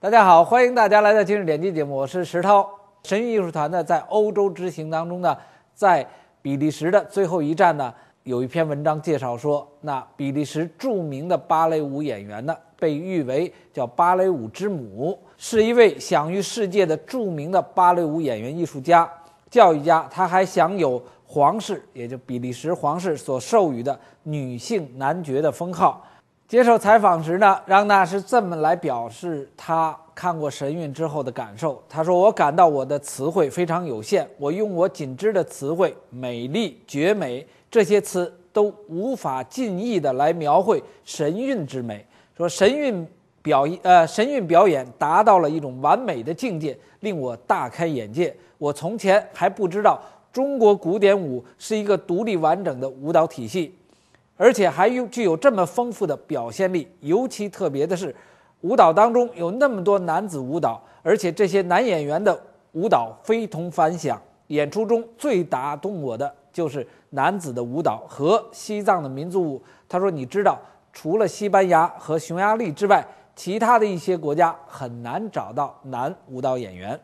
大家好，欢迎大家来到今日点击节目，我是石涛。神韵艺术团呢，在欧洲之行当中呢，在比利时的最后一站呢，有一篇文章介绍说，那比利时著名的芭蕾舞演员呢，被誉为叫芭蕾舞之母，是一位享誉世界的著名的芭蕾舞演员、艺术家、教育家，他还享有皇室，也就比利时皇室所授予的女性男爵的封号。接受采访时呢，让娜是这么来表示他看过神韵之后的感受。他说：“我感到我的词汇非常有限，我用我仅知的词汇‘美丽’‘绝美’这些词都无法尽意的来描绘神韵之美。说神韵表呃，神韵表演达到了一种完美的境界，令我大开眼界。我从前还不知道中国古典舞是一个独立完整的舞蹈体系。”而且还具有这么丰富的表现力，尤其特别的是，舞蹈当中有那么多男子舞蹈，而且这些男演员的舞蹈非同凡响。演出中最打动我的就是男子的舞蹈和西藏的民族舞。他说：“你知道，除了西班牙和匈牙利之外，其他的一些国家很难找到男舞蹈演员。”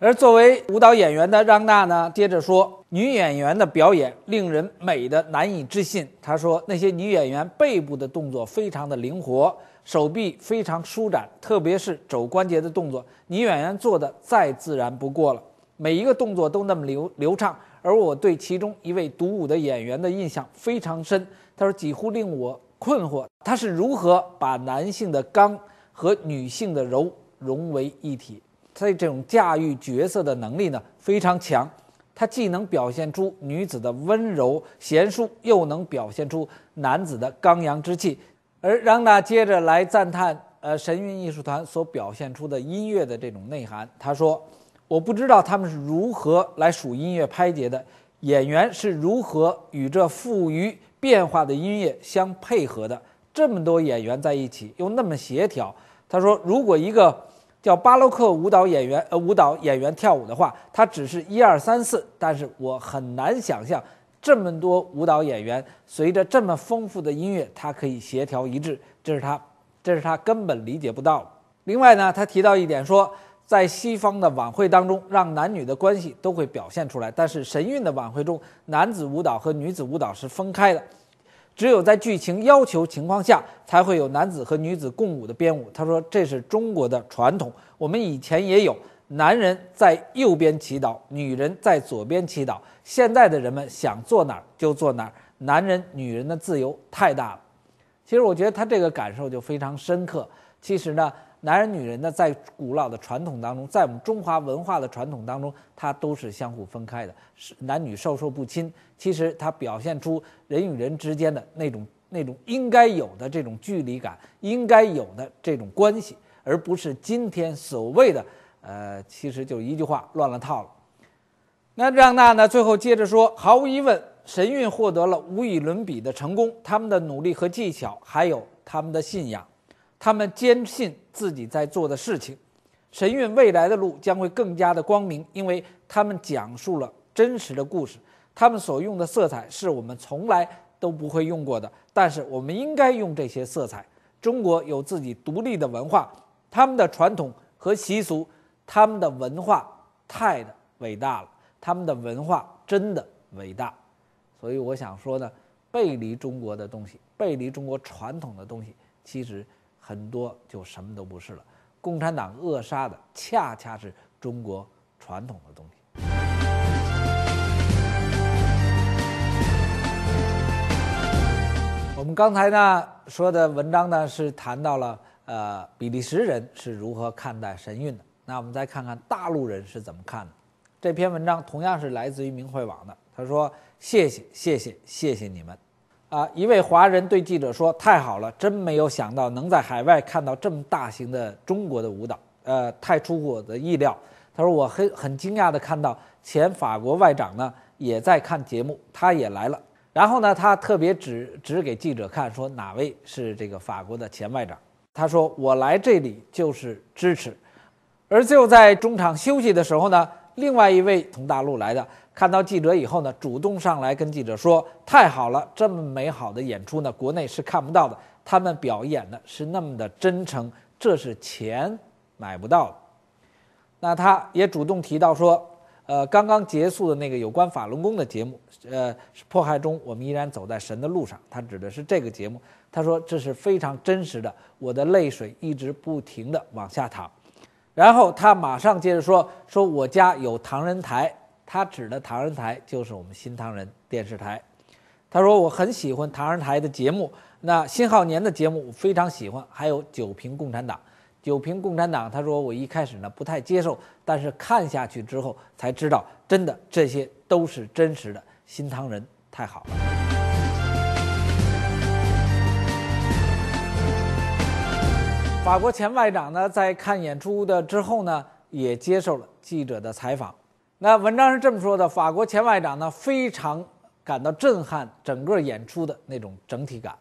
而作为舞蹈演员的让娜呢，接着说：“女演员的表演令人美的难以置信。”她说：“那些女演员背部的动作非常的灵活，手臂非常舒展，特别是肘关节的动作，女演员做的再自然不过了，每一个动作都那么流流畅。”而我对其中一位独舞的演员的印象非常深，她说：“几乎令我困惑，他是如何把男性的刚和女性的柔融为一体。”以，这种驾驭角色的能力呢非常强，它既能表现出女子的温柔贤淑，又能表现出男子的刚阳之气。而让娜接着来赞叹：，呃，神韵艺术团所表现出的音乐的这种内涵。他说：，我不知道他们是如何来数音乐拍节的，演员是如何与这富于变化的音乐相配合的。这么多演员在一起又那么协调。他说：，如果一个叫巴洛克舞蹈演员，呃，舞蹈演员跳舞的话，他只是一二三四，但是我很难想象这么多舞蹈演员随着这么丰富的音乐，它可以协调一致，这是他，这是他根本理解不到。另外呢，他提到一点说，在西方的晚会当中，让男女的关系都会表现出来，但是神韵的晚会中，男子舞蹈和女子舞蹈是分开的。只有在剧情要求情况下，才会有男子和女子共舞的编舞。他说：“这是中国的传统，我们以前也有，男人在右边祈祷，女人在左边祈祷。现在的人们想坐哪儿就坐哪儿，男人、女人的自由太大了。”其实我觉得他这个感受就非常深刻。其实呢。男人、女人呢，在古老的传统当中，在我们中华文化的传统当中，它都是相互分开的，是男女授受不亲。其实它表现出人与人之间的那种、那种应该有的这种距离感，应该有的这种关系，而不是今天所谓的，呃，其实就一句话，乱了套了。那让娜呢，最后接着说，毫无疑问，神韵获得了无与伦比的成功，他们的努力和技巧，还有他们的信仰。他们坚信自己在做的事情，神韵未来的路将会更加的光明，因为他们讲述了真实的故事，他们所用的色彩是我们从来都不会用过的，但是我们应该用这些色彩。中国有自己独立的文化，他们的传统和习俗，他们的文化太的伟大了，他们的文化真的伟大。所以我想说呢，背离中国的东西，背离中国传统的东西，其实。很多就什么都不是了。共产党扼杀的恰恰是中国传统的东西。我们刚才呢说的文章呢是谈到了呃比利时人是如何看待神韵的，那我们再看看大陆人是怎么看的。这篇文章同样是来自于明慧网的，他说谢谢谢谢谢谢你们。啊，一位华人对记者说：“太好了，真没有想到能在海外看到这么大型的中国的舞蹈，呃，太出乎我的意料。”他说：“我很很惊讶的看到前法国外长呢也在看节目，他也来了。然后呢，他特别指指给记者看，说哪位是这个法国的前外长？他说我来这里就是支持。”而就在中场休息的时候呢，另外一位从大陆来的。看到记者以后呢，主动上来跟记者说：“太好了，这么美好的演出呢，国内是看不到的。他们表演的是那么的真诚，这是钱买不到的。”那他也主动提到说：“呃，刚刚结束的那个有关法轮功的节目，呃，迫害中我们依然走在神的路上。”他指的是这个节目。他说：“这是非常真实的，我的泪水一直不停地往下淌。”然后他马上接着说：“说我家有唐人台。”他指的唐人台就是我们新唐人电视台。他说我很喜欢唐人台的节目，那辛浩年的节目我非常喜欢，还有《九评共产党》。《九评共产党》，他说我一开始呢不太接受，但是看下去之后才知道，真的这些都是真实的。新唐人太好了。法国前外长呢在看演出的之后呢，也接受了记者的采访。那文章是这么说的：法国前外长呢非常感到震撼整个演出的那种整体感。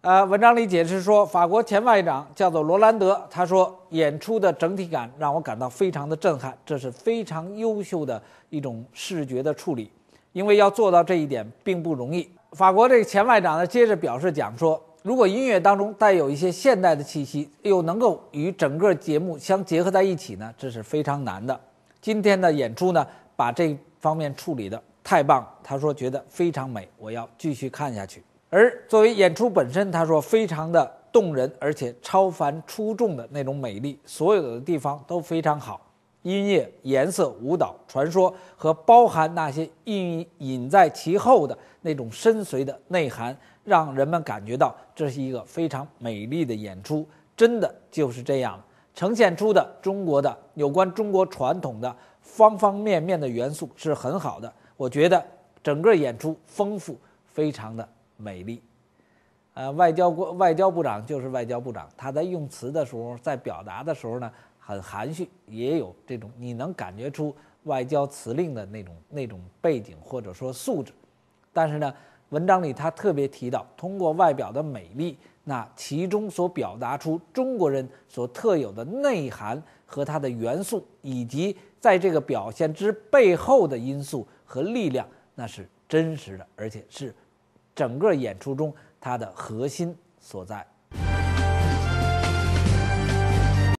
呃，文章里解释说，法国前外长叫做罗兰德，他说演出的整体感让我感到非常的震撼，这是非常优秀的一种视觉的处理，因为要做到这一点并不容易。法国这个前外长呢接着表示讲说，如果音乐当中带有一些现代的气息，又能够与整个节目相结合在一起呢，这是非常难的。今天的演出呢，把这方面处理的太棒。他说觉得非常美，我要继续看下去。而作为演出本身，他说非常的动人，而且超凡出众的那种美丽，所有的地方都非常好。音乐、颜色、舞蹈、传说和包含那些隐隐在其后的那种深邃的内涵，让人们感觉到这是一个非常美丽的演出。真的就是这样。呈现出的中国的有关中国传统的方方面面的元素是很好的，我觉得整个演出丰富，非常的美丽。呃，外交国外交部长就是外交部长，他在用词的时候，在表达的时候呢，很含蓄，也有这种你能感觉出外交辞令的那种那种背景或者说素质。但是呢，文章里他特别提到，通过外表的美丽。那其中所表达出中国人所特有的内涵和它的元素，以及在这个表现之背后的因素和力量，那是真实的，而且是整个演出中它的核心所在。